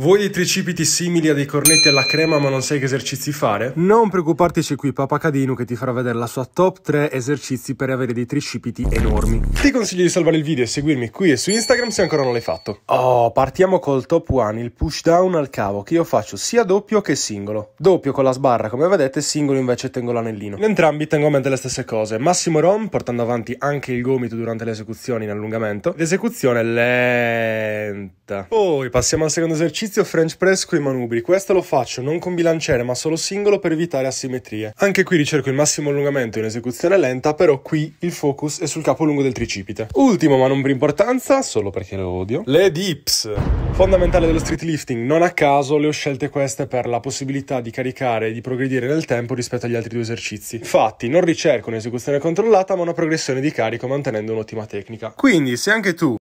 Vuoi dei tricipiti simili a dei cornetti alla crema ma non sai che esercizi fare? Non preoccuparti c'è qui Papa Cadino che ti farà vedere la sua top 3 esercizi per avere dei tricipiti enormi. Ti consiglio di salvare il video e seguirmi qui e su Instagram se ancora non l'hai fatto. Oh, partiamo col top 1, il push down al cavo che io faccio sia doppio che singolo. Doppio con la sbarra come vedete, singolo invece tengo l'anellino. In entrambi tengo a mente le stesse cose. Massimo ROM portando avanti anche il gomito durante le esecuzioni in allungamento L'esecuzione lenta. Poi passiamo al secondo esercizio esercizio French press con i manubri, questo lo faccio non con bilanciere ma solo singolo per evitare asimmetrie. Anche qui ricerco il massimo allungamento in esecuzione lenta, però qui il focus è sul capo lungo del tricipite. Ultimo ma non per importanza, solo perché lo odio, le dips. Fondamentale dello street lifting, non a caso le ho scelte queste per la possibilità di caricare e di progredire nel tempo rispetto agli altri due esercizi. Infatti non ricerco un'esecuzione controllata ma una progressione di carico mantenendo un'ottima tecnica. Quindi se anche tu